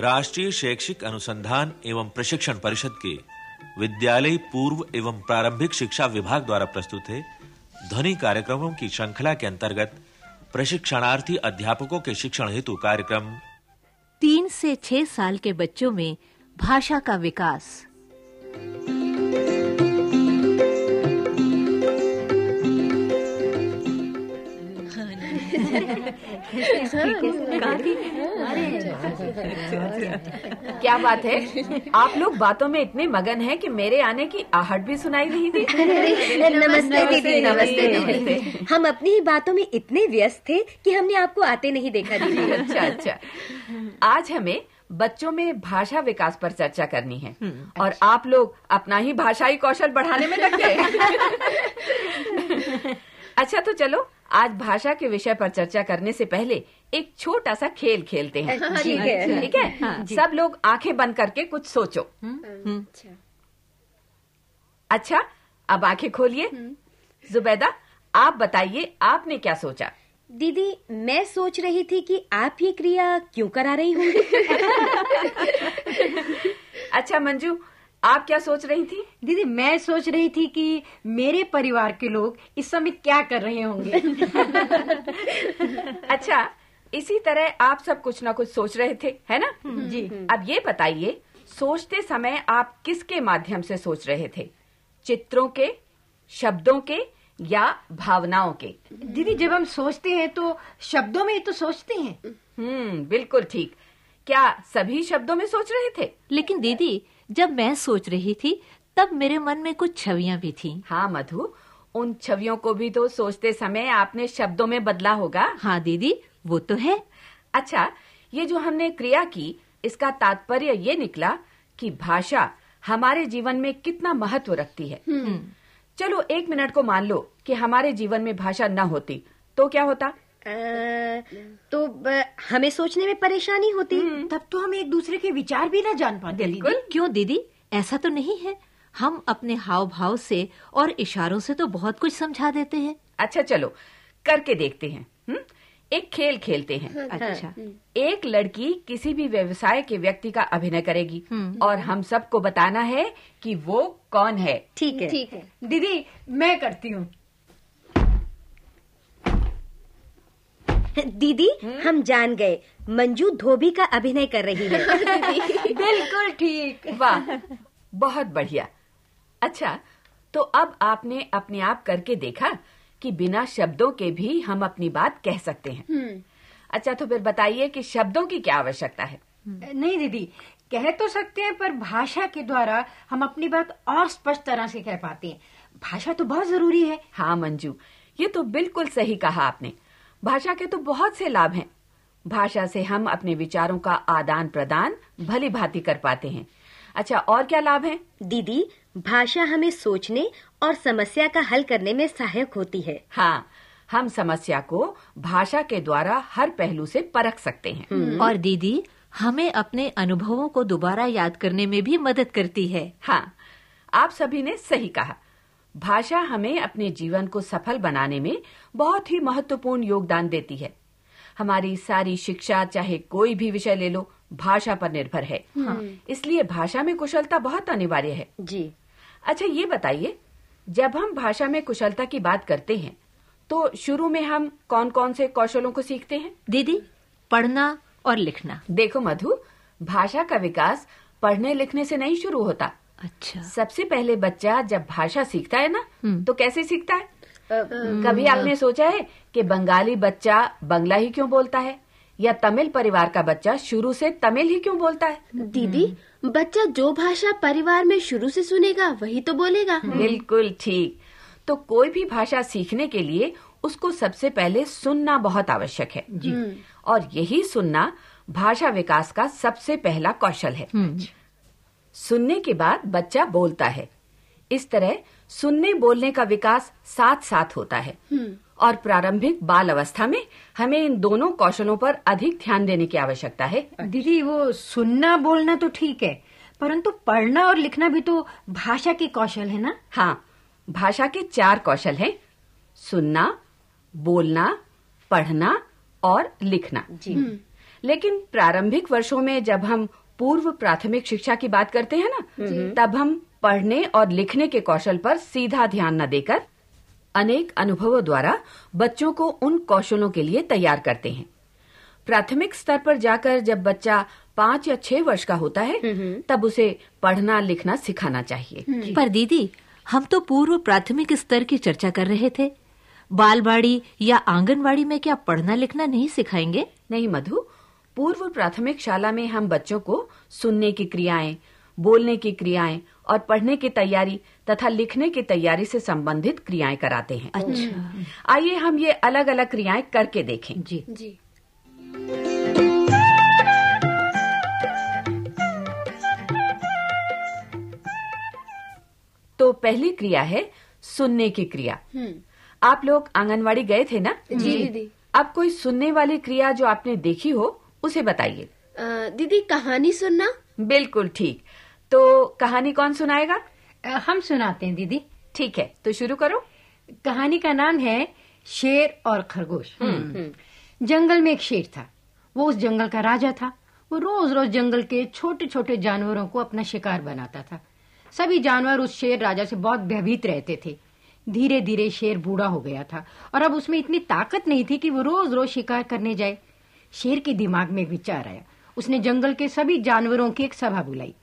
राष्ट्रीय शैक्षिक अनुसंधान एवं प्रशिक्षण परिषद के विद्यालय पूर्व एवं प्रारंभिक शिक्षा विभाग द्वारा प्रस्तुत है ध्वनि कार्यक्रमों की श्रृंखला के अंतर्गत प्रशिक्षणार्थी अध्यापकों के शिक्षण हेतु कार्यक्रम तीन से छह साल के बच्चों में भाषा का विकास क्या बात है आप लोग बातों में इतने मगन हैं कि मेरे आने की आहट भी सुनाई नहीं दी नमस्ते दीदी नमस्ते नमस्ते हम अपनी ही बातों में इतने व्यस्त थे कि हमने आपको आते नहीं देखा दीदी अच्छा अच्छा आज हमें बच्चों में भाषा विकास पर चर्चा करनी है हम्म, और अच्छा। आप लोग अपना ही भाषाई कौशल बढ़ाने में लग गए अच्छा तो चलो आज भाषा के विषय पर चर्चा करने से पहले एक छोटा सा खेल खेलते हैं अच्छा, अच्छा, ठीक है ठीक अच्छा, है हाँ, सब लोग आंखें बंद करके कुछ सोचो हम्म, हम्म। अच्छा अच्छा अब आंखें खोलिए हम्म। जुबैदा आप बताइए आपने क्या सोचा दीदी मैं सोच रही थी कि आप ये क्रिया क्यों करा रही होंगी अच्छा मंजू आप क्या सोच रही थी दीदी मैं सोच रही थी कि मेरे परिवार के लोग इस समय क्या कर रहे होंगे अच्छा इसी तरह आप सब कुछ ना कुछ सोच रहे थे है ना हम्म, जी हम्म, हम्म। अब ये बताइए सोचते समय आप किसके माध्यम से सोच रहे थे चित्रों के शब्दों के या भावनाओं के दीदी जब हम सोचते हैं तो शब्दों में तो सोचते हैं हम्म बिल्कुल ठीक क्या सभी शब्दों में सोच रहे थे लेकिन दीदी जब मैं सोच रही थी तब मेरे मन में कुछ छवियां भी थी हाँ मधु उन छवियों को भी तो सोचते समय आपने शब्दों में बदला होगा हाँ दीदी वो तो है अच्छा ये जो हमने क्रिया की इसका तात्पर्य ये निकला कि भाषा हमारे जीवन में कितना महत्व रखती है हम्म। चलो एक मिनट को मान लो कि हमारे जीवन में भाषा न होती तो क्या होता तो हमें सोचने में परेशानी होती हम्म। तब तो हम एक दूसरे के विचार भी ना जान पाते दीदी क्यों दीदी ऐसा तो नहीं है हम अपने हाव भाव से और इशारों से तो बहुत कुछ समझा देते हैं अच्छा चलो करके देखते हैं हुँ? हम्म? एक खेल खेलते हैं हाँ, हाँ। अच्छा हाँ, एक लड़की किसी भी व्यवसाय के व्यक्ति का अभिनय करेगी और हम सबको बताना है कि वो कौन है ठीक है ठीक है दीदी मैं करती हूँ दीदी हम जान गए मंजू धोबी का अभिनय कर रही है बिल्कुल ठीक वाह बहुत बढ़िया अच्छा तो अब आपने अपने आप करके देखा कि बिना शब्दों के भी हम अपनी बात कह सकते हैं हम्म। अच्छा तो फिर बताइए कि शब्दों की क्या आवश्यकता है नहीं दीदी कह तो सकते हैं पर भाषा के द्वारा हम अपनी बात और स्पष्ट तरह से कह पाते हैं भाषा तो बहुत जरूरी है हाँ मंजू ये तो बिल्कुल सही कहा आपने भाषा के तो बहुत से लाभ हैं भाषा से हम अपने विचारों का आदान प्रदान भली भांति कर पाते हैं अच्छा और क्या लाभ है दीदी भाषा हमें सोचने और समस्या का हल करने में सहायक होती है हाँ हम समस्या को भाषा के द्वारा हर पहलू से परख सकते हैं हम्म। और दीदी हमें अपने अनुभवों को दोबारा याद करने में भी मदद करती है हाँ आप सभी ने सही कहा भाषा हमें अपने जीवन को सफल बनाने में बहुत ही महत्वपूर्ण योगदान देती है हमारी सारी शिक्षा चाहे कोई भी विषय ले लो भाषा पर निर्भर है हम्म। हाँ। इसलिए भाषा में कुशलता बहुत अनिवार्य है जी अच्छा ये बताइए जब हम भाषा में कुशलता की बात करते हैं तो शुरू में हम कौन कौन से कौशलों को सीखते हैं दीदी पढ़ना और लिखना देखो मधु भाषा का विकास पढ़ने लिखने से नहीं शुरू होता अच्छा सबसे पहले बच्चा जब भाषा सीखता है ना हम्म। तो कैसे सीखता है कभी आपने सोचा है कि बंगाली बच्चा बंगला ही क्यों बोलता है या तमिल परिवार का बच्चा शुरू से तमिल ही क्यों बोलता है हम्म। दीदी बच्चा जो भाषा परिवार में शुरू से सुनेगा वही तो बोलेगा हम्म। बिल्कुल ठीक तो कोई भी भाषा सीखने के लिए उसको सबसे पहले सुनना बहुत आवश्यक है जी। और यही सुनना भाषा विकास का सबसे पहला कौशल है सुनने के बाद बच्चा बोलता है इस तरह सुनने बोलने का विकास साथ साथ होता है हम्म। और प्रारंभिक बाल अवस्था में हमें इन दोनों कौशलों पर अधिक ध्यान देने की आवश्यकता है अच्छा। दीदी वो सुनना बोलना तो ठीक है परंतु पढ़ना और लिखना भी तो भाषा के कौशल है ना हाँ भाषा के चार कौशल हैं सुनना बोलना पढ़ना और लिखना जी लेकिन प्रारंभिक वर्षों में जब हम पूर्व प्राथमिक शिक्षा की बात करते हैं ना हम्म हम्म। तब हम पढ़ने और लिखने के कौशल पर सीधा ध्यान न देकर अनेक अनुभवों द्वारा बच्चों को उन कौशलों के लिए तैयार करते हैं प्राथमिक स्तर पर जाकर जब बच्चा पाँच या छह वर्ष का होता है हम्म तब उसे पढ़ना लिखना सिखाना चाहिए पर दीदी हम तो पूर्व प्राथमिक स्तर की चर्चा कर रहे थे बालवाड़ी या आंगनवाड़ी में क्या पढ़ना लिखना नहीं सिखाएंगे नहीं मधु पूर्व प्राथमिक शाला में हम बच्चों को सुनने की क्रियाएं बोलने की क्रियाएं और पढ़ने की तैयारी तथा लिखने की तैयारी से संबंधित क्रियाएं कराते हैं अच्छा, अच्छा। आइए हम ये अलग अलग क्रियाएं करके देखें जी जी तो पहली क्रिया है सुनने की क्रिया हम्म। आप लोग आंगनवाड़ी गए थे ना जी दीदी अब कोई सुनने वाली क्रिया जो आपने देखी हो उसे बताइए दीदी कहानी सुनना बिल्कुल ठीक तो कहानी कौन सुनाएगा हम सुनाते हैं दीदी ठीक है तो शुरू करो कहानी का नाम है शेर और खरगोश हम्म। हम्म। जंगल में एक शेर था वो उस जंगल का राजा था वो रोज रोज जंगल के छोटे छोटे जानवरों को अपना शिकार बनाता था सभी जानवर उस शेर राजा से बहुत भयभीत रहते थे धीरे धीरे शेर बूढ़ा हो गया था और अब उसमें इतनी ताकत नहीं थी कि वो रोज रोज शिकार करने जाए शेर के दिमाग में एक विचार आया उसने जंगल के सभी जानवरों की एक सभा बुलाई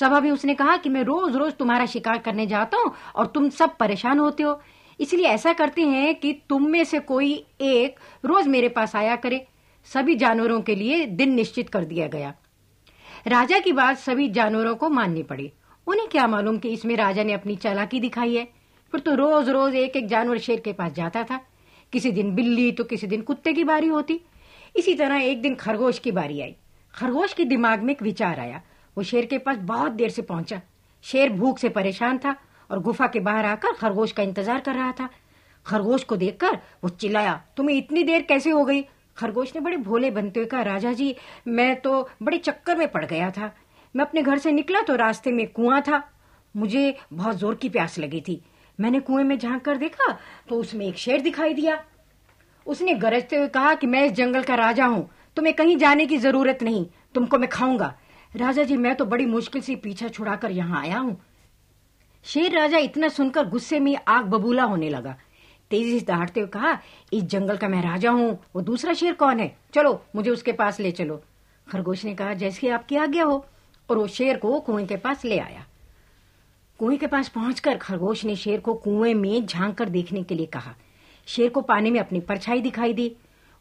सभा में उसने कहा कि मैं रोज रोज तुम्हारा शिकार करने जाता हूँ और तुम सब परेशान होते हो इसलिए ऐसा करते हैं कि तुम में से कोई एक रोज मेरे पास आया करे सभी जानवरों के लिए दिन निश्चित कर दिया गया राजा की बात सभी जानवरों को माननी पड़ी उन्हें क्या मालूम कि इसमें राजा ने अपनी चालाकी दिखाई है फिर तो रोज रोज एक एक जानवर शेर के पास जाता था किसी दिन बिल्ली तो किसी दिन कुत्ते की बारी होती इसी तरह एक दिन खरगोश की बारी आई खरगोश के दिमाग में एक विचार आया वो शेर के पास बहुत देर से पहुंचा शेर भूख से परेशान था और गुफा के बाहर आकर खरगोश का इंतजार कर रहा था खरगोश को देखकर वो चिल्लाया तुम्हें इतनी देर कैसे हो गई खरगोश ने बड़े भोले बनते हुए कहा राजा जी मैं तो बड़े चक्कर में पड़ गया था मैं अपने घर से निकला तो रास्ते में कुआं था मुझे बहुत जोर की प्यास लगी थी मैंने कुएं में झांक कर देखा तो उसमें एक शेर दिखाई दिया उसने गरजते हुए कहा कि मैं इस जंगल का राजा हूँ तुम्हें कहीं जाने की जरूरत नहीं तुमको मैं खाऊंगा राजा जी मैं तो बड़ी मुश्किल से पीछा छुड़ाकर यहाँ आया हूँ शेर राजा इतना सुनकर गुस्से में आग बबूला होने लगा तेजी से दहाड़ते हुए कहा इस जंगल का मैं राजा हूँ वो दूसरा शेर कौन है चलो मुझे उसके पास ले चलो खरगोश ने कहा जैसे आपकी आज्ञा हो और वो शेर को कुएं के पास ले आया कुएं के पास पहुंचकर खरगोश ने शेर को कुएं में झांक कर देखने के लिए कहा शेर को पानी में अपनी परछाई दिखाई दी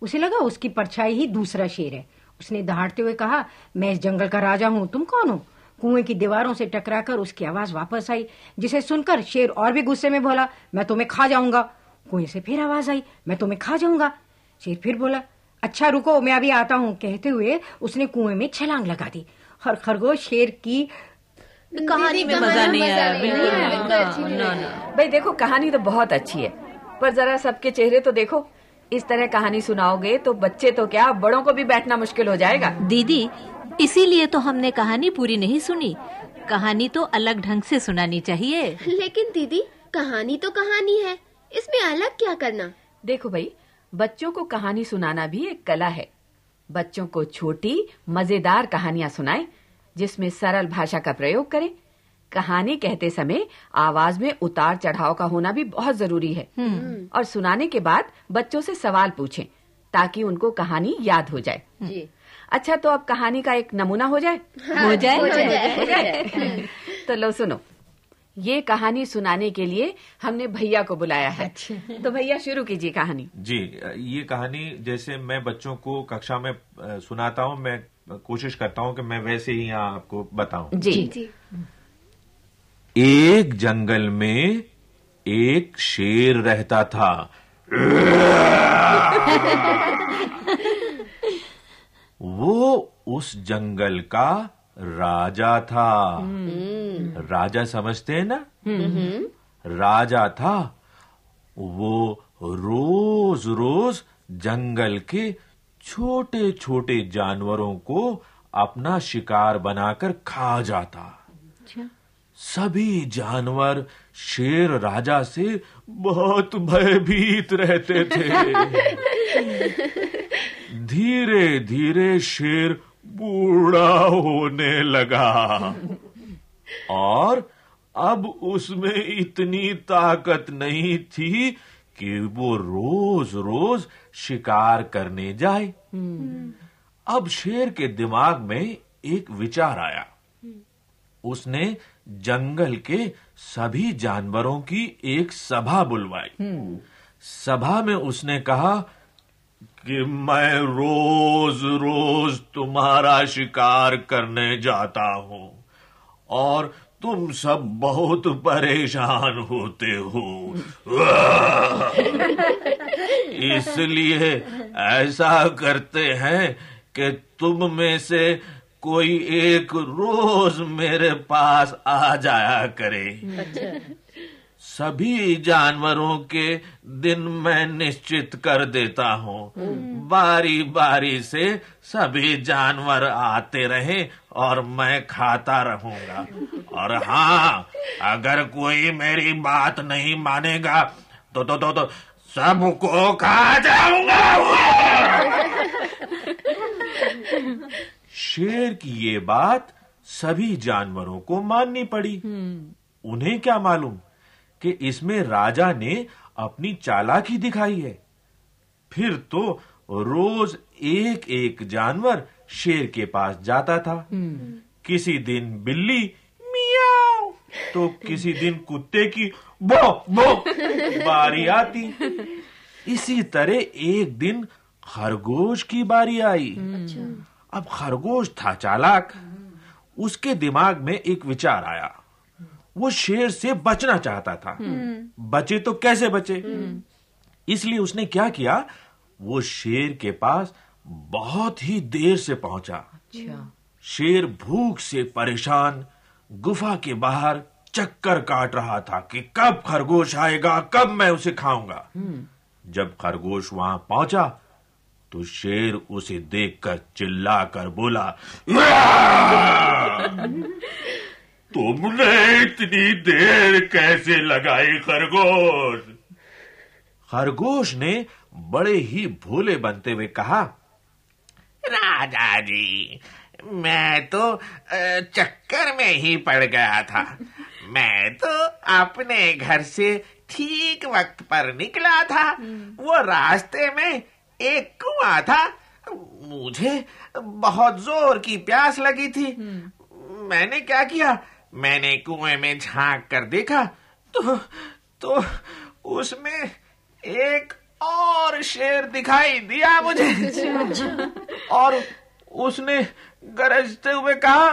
उसे लगा उसकी परछाई ही दूसरा शेर है उसने दहाड़ते हुए कहा मैं इस जंगल का राजा हूँ तुम कौन हो कुएं की दीवारों से टकराकर उसकी आवाज वापस आई जिसे सुनकर शेर और भी गुस्से में बोला मैं तुम्हें खा जाऊंगा कुएं से फिर आवाज आई मैं तुम्हें खा जाऊंगा शेर फिर बोला अच्छा रुको मैं अभी आता हूँ कहते हुए उसने कुएं में छलांग लगा दी और खरगोश शेर की कहानी में मजा नहीं आया भाई देखो कहानी तो बहुत अच्छी है पर जरा सबके चेहरे तो देखो इस तरह कहानी सुनाओगे तो बच्चे तो क्या बड़ों को भी बैठना मुश्किल हो जाएगा दीदी इसीलिए तो हमने कहानी पूरी नहीं सुनी कहानी तो अलग ढंग से सुनानी चाहिए लेकिन दीदी कहानी तो कहानी है इसमें अलग क्या करना देखो भाई बच्चों को कहानी सुनाना भी एक कला है बच्चों को छोटी मजेदार कहानियां सुनाएं जिसमें सरल भाषा का प्रयोग करें कहानी कहते समय आवाज में उतार चढ़ाव का होना भी बहुत जरूरी है हम्म। और सुनाने के बाद बच्चों से सवाल पूछें ताकि उनको कहानी याद हो जाए जी। हम्म। अच्छा तो अब कहानी का एक नमूना हो जाए हाँ, हो जाए, हो जाए, हो जाए, तो लो सुनो ये कहानी सुनाने के लिए हमने भैया को बुलाया है अच्छा। तो भैया शुरू कीजिए कहानी जी ये कहानी जैसे मैं बच्चों को कक्षा में सुनाता हूँ मैं कोशिश करता हूँ कि मैं वैसे ही यहाँ आपको बताऊं जी जी हम्म। एक जंगल में एक शेर रहता था वो उस जंगल का राजा था राजा समझते हैं ना राजा था वो रोज रोज जंगल के छोटे-छोटे जानवरों को अपना शिकार बनाकर खा जाता सभी जानवर शेर राजा से बहुत भयभीत रहते थे धीरे धीरे शेर बूढ़ा होने लगा और अब उसमें इतनी ताकत नहीं थी कि वो रोज रोज शिकार करने जाए अब शेर के दिमाग में एक विचार आया उसने जंगल के सभी जानवरों की एक सभा बुलवाई हम्म। सभा में उसने कहा कि मैं रोज रोज तुम्हारा शिकार करने जाता हूं और तुम सब बहुत परेशान होते हो इसलिए ऐसा करते हैं कि तुम में से कोई एक रोज मेरे पास आ जाया करे अच्छा। सभी जानवरों के दिन मैं निश्चित कर देता हूँ हम्म। बारी बारी से सभी जानवर आते रहे और मैं खाता रहूंगा और हाँ अगर कोई मेरी बात नहीं मानेगा तो तो तो, तो सबको खा जाऊंगा शेर की ये बात सभी जानवरों को माननी पड़ी हम्म। उन्हें क्या मालूम कि इसमें राजा ने अपनी चालाकी दिखाई है फिर तो रोज एक एक जानवर शेर के पास जाता था हम्म। किसी दिन बिल्ली मियाओ तो किसी दिन कुत्ते की बो बो बारी आती इसी तरह एक दिन खरगोश की बारी आई अच्छा। अब खरगोश था चालाक उसके दिमाग में एक विचार आया वो शेर से बचना चाहता था हम्म। बचे तो कैसे बचे हम्म। इसलिए उसने क्या किया वो शेर के पास बहुत ही देर से पहुंचा अच्छा। शेर भूख से परेशान गुफा के बाहर चक्कर काट रहा था कि कब खरगोश आएगा कब मैं उसे खाऊंगा हम्म। जब खरगोश वहां पहुंचा तो शेर उसे देखकर चिल्लाकर बोला तुमने इतनी देर कैसे लगाई खरगोश खरगोश ने बड़े ही भोले बनते हुए कहा राजा जी मैं तो चक्कर में ही पड़ गया था मैं तो अपने घर से ठीक वक्त पर निकला था वो रास्ते में एक कुआ था मुझे बहुत जोर की प्यास लगी थी हम्म। मैंने क्या किया मैंने कुएं में झांक कर देखा तो तो उसमें एक और शेर दिखाई दिया मुझे अच्छा। और उसने गरजते हुए कहा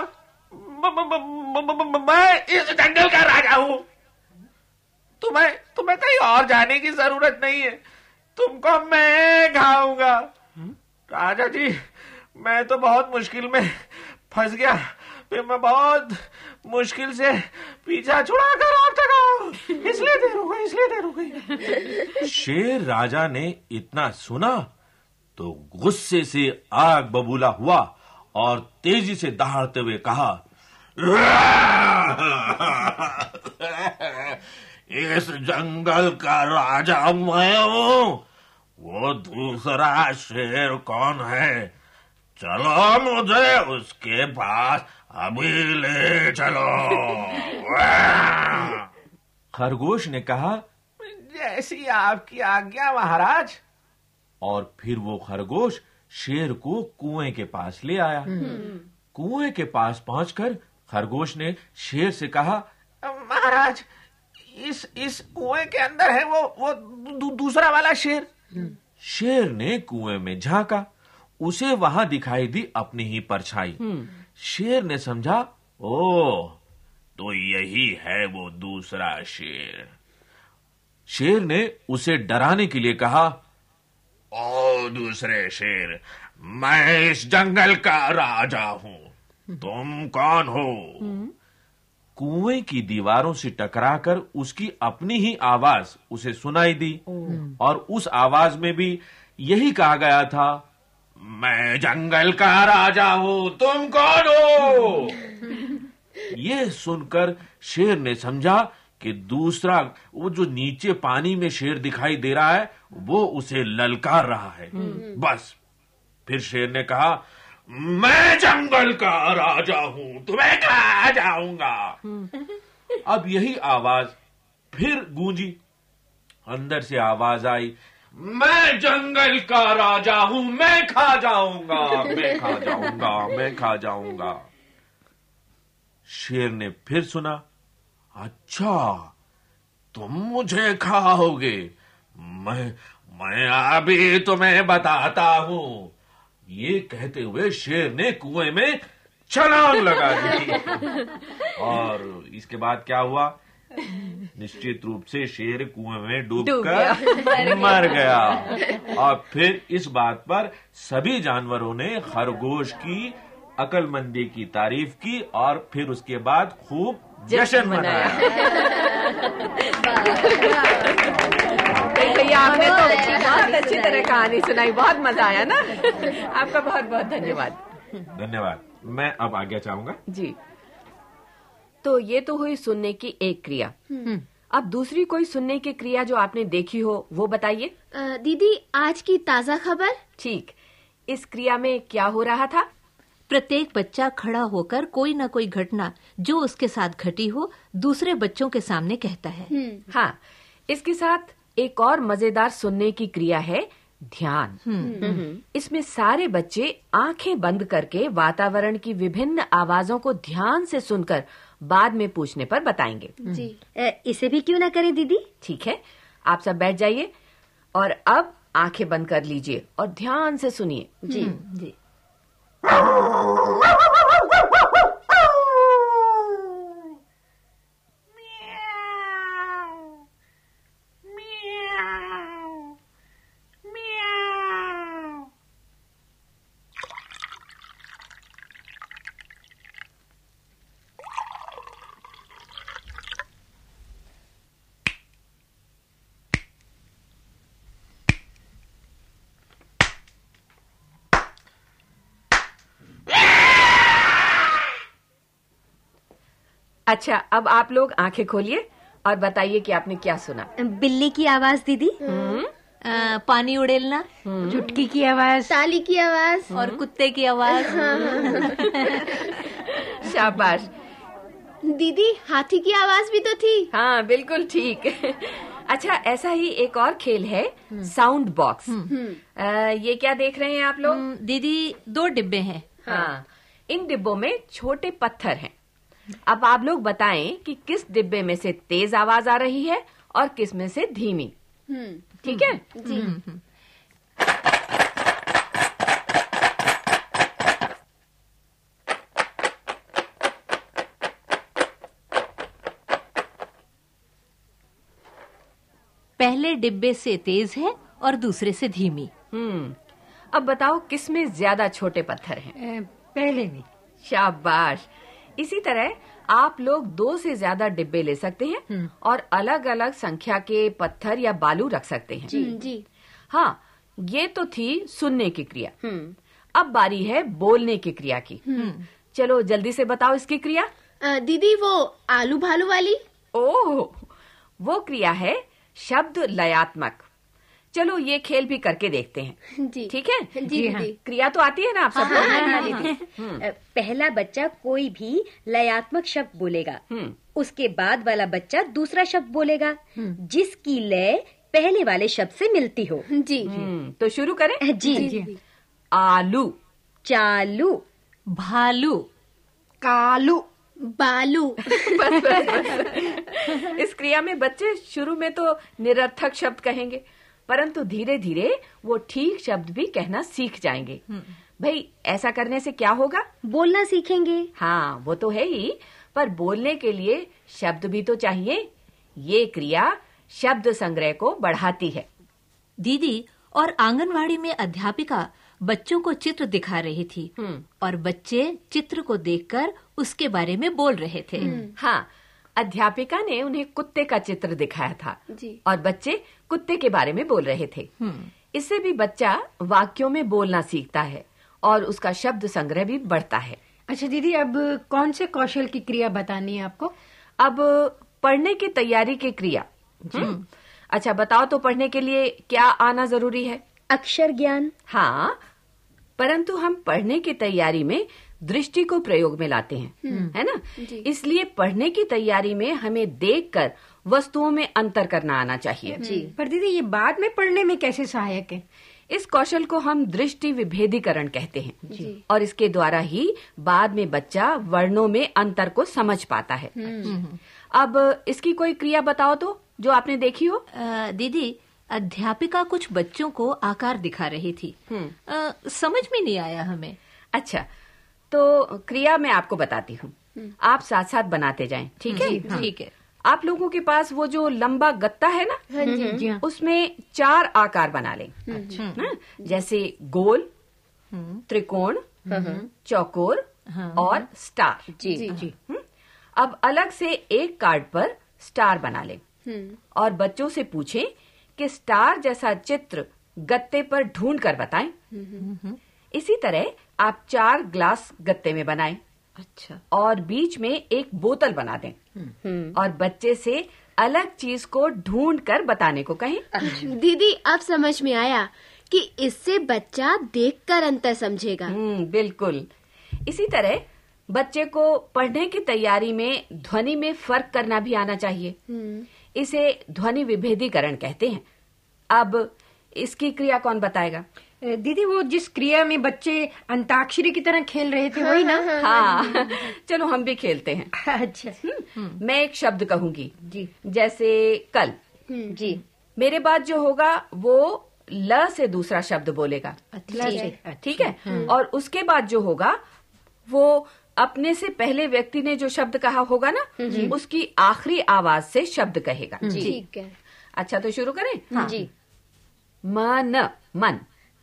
मैं इस जंगल का राजा हूं तुम्हें तुम्हें कहीं और जाने की जरूरत नहीं है तुमको मैं खाऊंगा राजा जी मैं तो बहुत मुश्किल में फंस गया फिर मैं बहुत मुश्किल से पीछा छुड़ा कर आप तक आया इसलिए देर हो गई इसलिए देर हो गई शेर राजा ने इतना सुना तो गुस्से से आग बबूला हुआ और तेजी से दहाड़ते हुए कहा इस जंगल का राजा मैं हूँ वो दूसरा शेर कौन है चलो मुझे उसके पास अभी ले चलो खरगोश ने कहा जैसी आपकी आज्ञा महाराज और फिर वो खरगोश शेर को कुएं के पास ले आया हम्म। कुएं के पास पहुंचकर खरगोश ने शेर से कहा महाराज इस इस कुएं के अंदर है वो वो दू, दूसरा वाला शेर हम्म। शेर ने कुएं में झांका उसे वहां दिखाई दी अपनी ही परछाई हम्म। शेर ने समझा ओ तो यही है वो दूसरा शेर शेर ने उसे डराने के लिए कहा ओ दूसरे शेर मैं इस जंगल का राजा हूं हम्म। तुम कौन हो कुएं की दीवारों से टकराकर उसकी अपनी ही आवाज उसे सुनाई दी और उस आवाज में भी यही कहा गया था मैं जंगल का राजा हूं तुम कौन हो यह सुनकर शेर ने समझा कि दूसरा वो जो नीचे पानी में शेर दिखाई दे रहा है वो उसे ललकार रहा है हम्म। बस फिर शेर ने कहा मैं जंगल का राजा हूँ तुम्हें खा जाऊंगा अब यही आवाज फिर गूंजी अंदर से आवाज आई मैं जंगल का राजा हूँ मैं खा जाऊंगा मैं खा जाऊंगा मैं खा जाऊंगा शेर ने फिर सुना अच्छा तुम मुझे खाओगे मैं मैं अभी तुम्हें बताता हूँ ये कहते हुए शेर ने कुएं में छलांग लगा दी और इसके बाद क्या हुआ निश्चित रूप से शेर कुएं में डूबकर मर गया और फिर इस बात पर सभी जानवरों ने खरगोश की अकलमंदी की तारीफ की और फिर उसके बाद खूब जश्न मनाया जी आपने तो बहुत अच्छी तरह कहानी सुनाई बहुत मजा आया ना आपका बहुत बहुत धन्यवाद धन्यवाद मैं अब आज्ञा चाहूंगा जी तो ये तो हुई सुनने की एक क्रिया हम्म। अब दूसरी कोई सुनने की क्रिया जो आपने देखी हो वो बताइए दीदी आज की ताजा खबर ठीक इस क्रिया में क्या हो रहा था प्रत्येक बच्चा खड़ा होकर कोई ना कोई घटना जो उसके साथ घटी हो दूसरे बच्चों के सामने कहता है हम्म। हाँ इसके साथ एक और मजेदार सुनने की क्रिया है ध्यान हम्म। हम्म। इसमें सारे बच्चे आंखें बंद करके वातावरण की विभिन्न आवाजों को ध्यान से सुनकर बाद में पूछने पर बताएंगे हम्म। जी इसे भी क्यों ना करें दीदी ठीक है आप सब बैठ जाइए और अब आंखें बंद कर लीजिए और ध्यान से सुनिए जी जी अच्छा अब आप लोग आंखें खोलिए और बताइए कि आपने क्या सुना बिल्ली की आवाज दीदी आ, हम्म। पानी उड़ेलना हम्म। झुटकी की आवाज ताली की आवाज और कुत्ते की आवाज हाँ, हाँ, हाँ। शाबाश दीदी हाथी की आवाज भी तो थी हाँ बिल्कुल ठीक अच्छा ऐसा ही एक और खेल है हम्म। साउंड बॉक्स ये क्या देख रहे हैं आप लोग दीदी दो डिब्बे हैं हाँ इन डिब्बों में छोटे पत्थर हैं अब आप लोग बताएं कि किस डिब्बे में से तेज आवाज आ रही है और किस में से धीमी हम्म, ठीक है हम्म, जी हम्म, पहले डिब्बे से तेज है और दूसरे से धीमी हम्म अब बताओ किस में ज्यादा छोटे पत्थर हैं पहले में शाबाश इसी तरह आप लोग दो से ज्यादा डिब्बे ले सकते हैं हम्म। और अलग अलग संख्या के पत्थर या बालू रख सकते हैं जी हम्म, जी हाँ ये तो थी सुनने की क्रिया हम्म। अब बारी है बोलने की क्रिया की चलो जल्दी से बताओ इसकी क्रिया आ, दीदी वो आलू भालू वाली ओह वो क्रिया है शब्द लयात्मक चलो ये खेल भी करके देखते हैं जी ठीक है जी, जी जी हाँ। क्रिया तो आती है ना आप हाँ, सबको हाँ, हाँ, हाँ, हाँ, हाँ। पहला बच्चा कोई भी लयात्मक शब्द बोलेगा हम्म। उसके बाद वाला बच्चा दूसरा शब्द बोलेगा हम्म। जिसकी लय पहले वाले शब्द से मिलती हो जी हम्म, तो शुरू करें जी, जी आलू चालू भालू कालू बालू बस बस बस इस क्रिया में बच्चे शुरू में तो निरर्थक शब्द कहेंगे परंतु धीरे धीरे वो ठीक शब्द भी कहना सीख जाएंगे हम्म। भाई ऐसा करने से क्या होगा बोलना सीखेंगे हाँ वो तो है ही पर बोलने के लिए शब्द भी तो चाहिए ये क्रिया शब्द संग्रह को बढ़ाती है दीदी और आंगनवाड़ी में अध्यापिका बच्चों को चित्र दिखा रही थी हम्म। और बच्चे चित्र को देखकर उसके बारे में बोल रहे थे हम्म। हाँ अध्यापिका ने उन्हें कुत्ते का चित्र दिखाया था जी। और बच्चे कुत्ते के बारे में बोल रहे थे हम्म। इससे भी बच्चा वाक्यों में बोलना सीखता है और उसका शब्द संग्रह भी बढ़ता है अच्छा दीदी अब कौन से कौशल की क्रिया बतानी है आपको अब पढ़ने की तैयारी की क्रिया जी हम्म। अच्छा बताओ तो पढ़ने के लिए क्या आना जरूरी है अक्षर ज्ञान हाँ परंतु हम पढ़ने की तैयारी में दृष्टि को प्रयोग में लाते हैं हम्म। है ना इसलिए पढ़ने की तैयारी में हमें देखकर वस्तुओं में अंतर करना आना चाहिए जी पर दीदी ये बाद में पढ़ने में कैसे सहायक है इस कौशल को हम दृष्टि विभेदीकरण कहते हैं जी। और इसके द्वारा ही बाद में बच्चा वर्णों में अंतर को समझ पाता है हम्म। अब इसकी कोई क्रिया बताओ तो जो आपने देखी हो दीदी अध्यापिका कुछ बच्चों को आकार दिखा रही थी आ, हम्म। समझ में नहीं आया हमें अच्छा तो क्रिया मैं आपको बताती हूँ हम्म। आप साथ साथ बनाते जाएं ठीक है हाँ। ठीक है आप लोगों के पास वो जो लंबा गत्ता है ना हाँ हम्म, हाँ। उसमें चार आकार बना लें अच्छा। जैसे गोल त्रिकोण चौकोर और स्टार जी जी अब अलग से एक कार्ड पर स्टार बना लें और बच्चों से पूछें के स्टार जैसा चित्र गत्ते पर ढूंढ कर बताएं इसी तरह आप चार ग्लास गत्ते में बनाएं अच्छा और बीच में एक बोतल बना दें हम्म। और बच्चे से अलग चीज को ढूंढ कर बताने को कहें अच्छा। दीदी अब समझ में आया कि इससे बच्चा देखकर अंतर समझेगा हम्म, बिल्कुल इसी तरह बच्चे को पढ़ने की तैयारी में ध्वनि में फर्क करना भी आना चाहिए हम्म। इसे ध्वनि विभेदीकरण कहते हैं अब इसकी क्रिया कौन बताएगा दीदी वो जिस क्रिया में बच्चे अंताक्षरी की तरह खेल रहे थे वही ना हाँ, हाँ, हाँ चलो हम भी खेलते हैं अच्छा मैं एक शब्द कहूंगी जी जैसे कल जी मेरे बाद जो होगा वो ल से दूसरा शब्द बोलेगा ठीक है और उसके बाद जो होगा वो अपने से पहले व्यक्ति ने जो शब्द कहा होगा ना उसकी आखिरी आवाज से शब्द कहेगा ठीक है अच्छा तो शुरू करें हाँ। जी न मन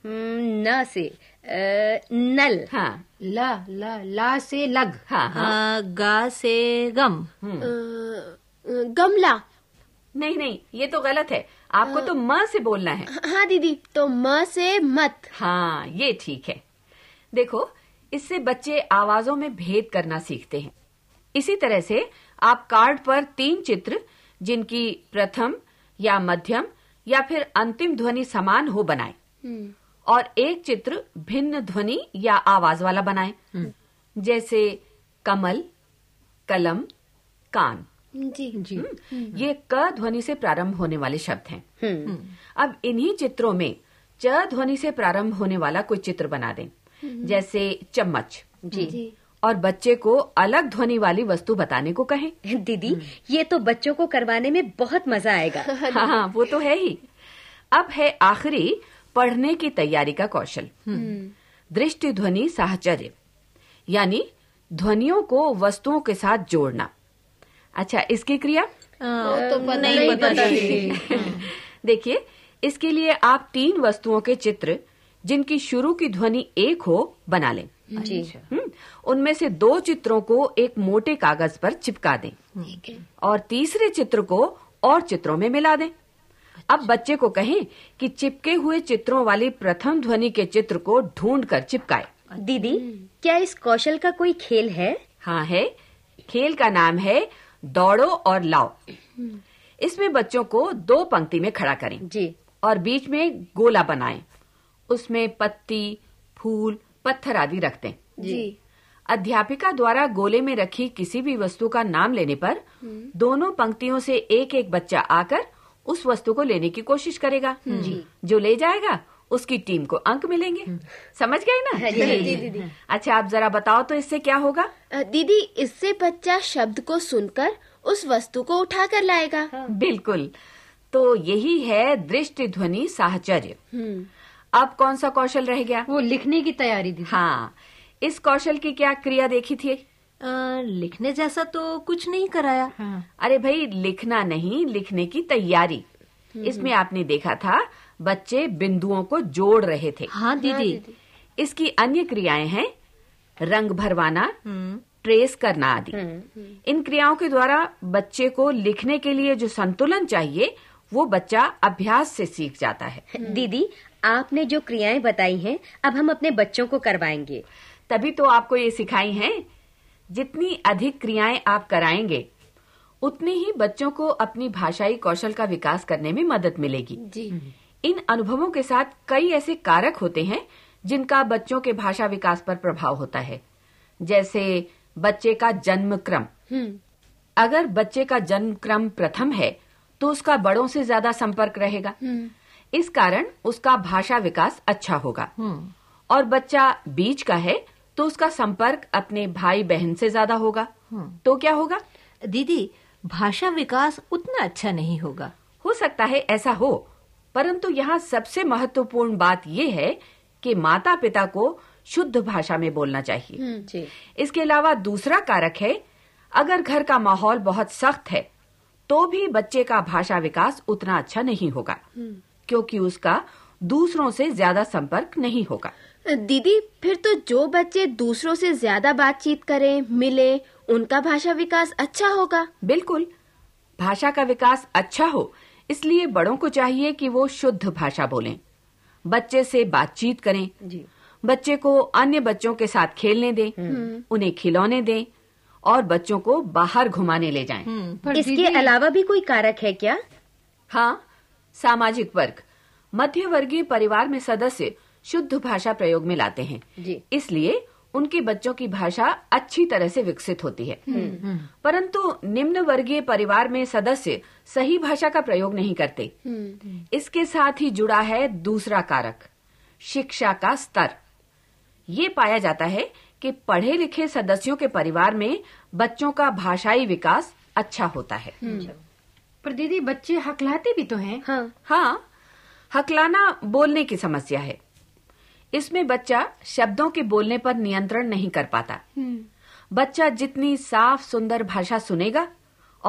हम्म, न से नल हाँ ल ल ला से लग हाँ, हाँ। गा से गम हम्म। गमला नहीं नहीं ये तो गलत है आपको तो म से बोलना है हाँ, हाँ दीदी तो म से मत हाँ ये ठीक है देखो इससे बच्चे आवाजों में भेद करना सीखते हैं इसी तरह से आप कार्ड पर तीन चित्र जिनकी प्रथम या मध्यम या फिर अंतिम ध्वनि समान हो बनाए हम्म। और एक चित्र भिन्न ध्वनि या आवाज वाला बनाए हम्म। जैसे कमल कलम कान जी जी हम्म। ये क ध्वनि से प्रारंभ होने वाले शब्द हैं अब इन्हीं चित्रों में च ध्वनि से प्रारंभ होने वाला कोई चित्र बना दें जैसे चम्मच जी और बच्चे को अलग ध्वनि वाली वस्तु बताने को कहें दीदी ये तो बच्चों को करवाने में बहुत मजा आएगा हाँ, हाँ वो तो है ही अब है आखिरी पढ़ने की तैयारी का कौशल हम्म। हम्म। दृष्टि ध्वनि साहचर्य यानी ध्वनियों को वस्तुओं के साथ जोड़ना अच्छा इसकी क्रिया तो नहीं पता हाँ। देखिए इसके लिए आप तीन वस्तुओं के चित्र जिनकी शुरू की ध्वनि एक हो बना लें जी अच्छा। हम्म, उनमें से दो चित्रों को एक मोटे कागज पर चिपका दें और तीसरे चित्र को और चित्रों में मिला दें अब अच्छा। बच्चे को कहें कि चिपके हुए चित्रों वाली प्रथम ध्वनि के चित्र को ढूंढ कर चिपकाए अच्छा। दीदी क्या इस कौशल का कोई खेल है हाँ है खेल का नाम है दौड़ो और लाओ हम्म। इसमें बच्चों को दो पंक्ति में खड़ा करें जी और बीच में गोला बनाएं उसमें पत्ती फूल पत्थर आदि रखते हैं जी अध्यापिका द्वारा गोले में रखी किसी भी वस्तु का नाम लेने पर हम्म। दोनों पंक्तियों से एक एक बच्चा आकर उस वस्तु को लेने की कोशिश करेगा हम्म। जी जो ले जाएगा उसकी टीम को अंक मिलेंगे हम्म। समझ गए ना जी दीदी दी, दी। अच्छा आप जरा बताओ तो इससे क्या होगा दीदी इससे बच्चा शब्द को सुनकर उस वस्तु को उठा कर लाएगा हाँ। बिल्कुल तो यही है दृष्टि ध्वनि साहचर्य अब कौन सा कौशल रह गया वो लिखने की तैयारी दी हाँ इस कौशल की क्या क्रिया देखी थी आ, लिखने जैसा तो कुछ नहीं कराया हाँ। अरे भाई लिखना नहीं लिखने की तैयारी हम्म। इसमें आपने देखा था बच्चे बिंदुओं को जोड़ रहे थे हाँ, हाँ दीदी, हाँ, दीदी। इसकी अन्य क्रियाएं हैं रंग भरवाना हम्म। ट्रेस करना आदि हम्म, इन क्रियाओं के द्वारा बच्चे को लिखने के लिए जो संतुलन चाहिए वो बच्चा अभ्यास से सीख जाता है दीदी आपने जो क्रियाएं बताई हैं अब हम अपने बच्चों को करवाएंगे तभी तो आपको ये सिखाई हैं जितनी अधिक क्रियाएं आप कराएंगे उतने ही बच्चों को अपनी भाषाई कौशल का विकास करने में मदद मिलेगी जी इन अनुभवों के साथ कई ऐसे कारक होते हैं जिनका बच्चों के भाषा विकास पर प्रभाव होता है जैसे बच्चे का जन्म क्रम हम्म। अगर बच्चे का जन्म क्रम प्रथम है तो उसका बड़ों से ज्यादा संपर्क रहेगा हम्म। इस कारण उसका भाषा विकास अच्छा होगा हम्म। और बच्चा बीच का है तो उसका संपर्क अपने भाई बहन से ज्यादा होगा हम्म। तो क्या होगा दीदी भाषा विकास उतना अच्छा नहीं होगा हो सकता है ऐसा हो परंतु यहाँ सबसे महत्वपूर्ण बात यह है कि माता पिता को शुद्ध भाषा में बोलना चाहिए हम्म, जी। इसके अलावा दूसरा कारक है अगर घर का माहौल बहुत सख्त है तो भी बच्चे का भाषा विकास उतना अच्छा नहीं होगा क्योंकि उसका दूसरों से ज्यादा संपर्क नहीं होगा दीदी फिर तो जो बच्चे दूसरों से ज्यादा बातचीत करें मिले उनका भाषा विकास अच्छा होगा बिल्कुल भाषा का विकास अच्छा हो इसलिए बड़ों को चाहिए कि वो शुद्ध भाषा बोलें बच्चे से बातचीत करें जी बच्चे को अन्य बच्चों के साथ खेलने दें हम्म। हम्म। उन्हें खिलौने दें और बच्चों को बाहर घुमाने ले जाएं हम्म, इसके अलावा भी कोई कारक है क्या हाँ सामाजिक वर्ग मध्य वर्गीय परिवार में सदस्य शुद्ध भाषा प्रयोग में लाते हैं इसलिए उनके बच्चों की भाषा अच्छी तरह से विकसित होती है हम्म। हम्म। परंतु निम्न वर्गीय परिवार में सदस्य सही भाषा का प्रयोग नहीं करते हम्म। इसके साथ ही जुड़ा है दूसरा कारक शिक्षा का स्तर ये पाया जाता है कि पढ़े लिखे सदस्यों के परिवार में बच्चों का भाषाई विकास अच्छा होता है पर दीदी बच्चे हकलाते भी तो हैं हाँ हाँ हकलाना बोलने की समस्या है इसमें बच्चा शब्दों के बोलने पर नियंत्रण नहीं कर पाता हम्म। बच्चा जितनी साफ सुंदर भाषा सुनेगा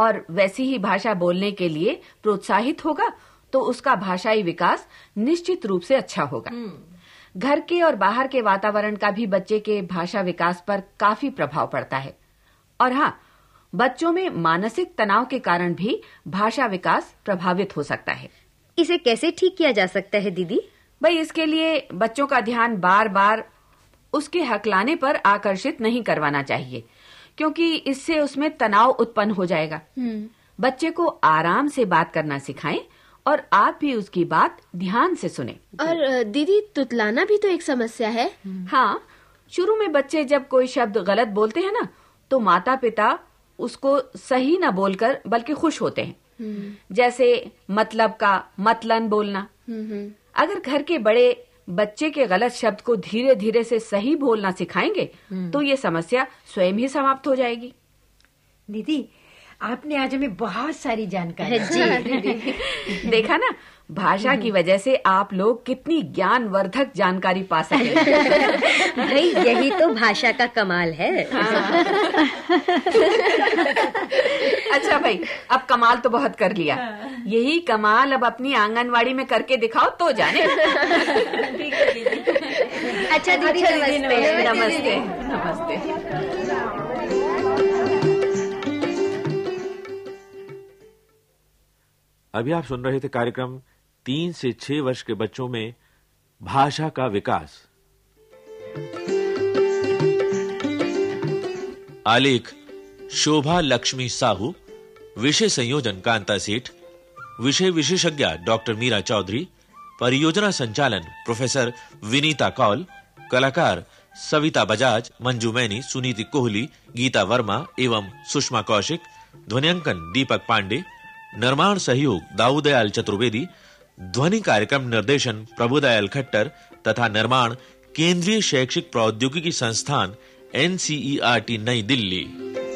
और वैसी ही भाषा बोलने के लिए प्रोत्साहित होगा तो उसका भाषाई विकास निश्चित रूप से अच्छा होगा हम्म। घर के और बाहर के वातावरण का भी बच्चे के भाषा विकास पर काफी प्रभाव पड़ता है और हाँ बच्चों में मानसिक तनाव के कारण भी भाषा विकास प्रभावित हो सकता है इसे कैसे ठीक किया जा सकता है दीदी भाई इसके लिए बच्चों का ध्यान बार-बार उसके हकलाने पर आकर्षित नहीं करवाना चाहिए क्योंकि इससे उसमें तनाव उत्पन्न हो जाएगा हम्म। बच्चे को आराम से बात करना सिखाएं और आप भी उसकी बात ध्यान से सुने और दीदी तुतलाना भी तो एक समस्या है हाँ शुरू में बच्चे जब कोई शब्द गलत बोलते हैं ना तो माता-पिता उसको सही ना बोलकर बल्कि खुश होते हैं हम्म। जैसे मतलब का मतलन बोलना हम्म, हम्म। अगर घर के बड़े बच्चे के गलत शब्द को धीरे धीरे से सही बोलना सिखाएंगे तो ये समस्या स्वयं ही समाप्त हो जाएगी दीदी आपने आज हमें बहुत सारी जानकारी देखा ना भाषा की वजह से आप लोग कितनी ज्ञानवर्धक जानकारी पा सके भाई यही तो भाषा का कमाल है हाँ। अच्छा भाई अब कमाल तो बहुत कर लिया हाँ। यही कमाल अब अपनी आंगनवाड़ी में करके दिखाओ तो जाने अच्छा दीदी अच्छा नमस्ते नमस्ते नमस्ते अभी आप सुन रहे थे कार्यक्रम तीन से छह वर्ष के बच्चों में भाषा का विकास आलेख शोभा लक्ष्मी साहू विषय संयोजन कांता सेठ विषय विशेषज्ञ डॉक्टर मीरा चौधरी परियोजना संचालन प्रोफेसर विनीता कौल कलाकार सविता बजाज मंजू मैनी सुनीति कोहली गीता वर्मा एवं सुषमा कौशिक ध्वनियांकन दीपक पांडे निर्माण सहयोग दाऊदयाल चतुर्वेदी ध्वनि कार्यक्रम निर्देशन प्रभुदयाल खट्टर तथा निर्माण केंद्रीय शैक्षिक प्रौद्योगिकी संस्थान एनसीईआरटी नई दिल्ली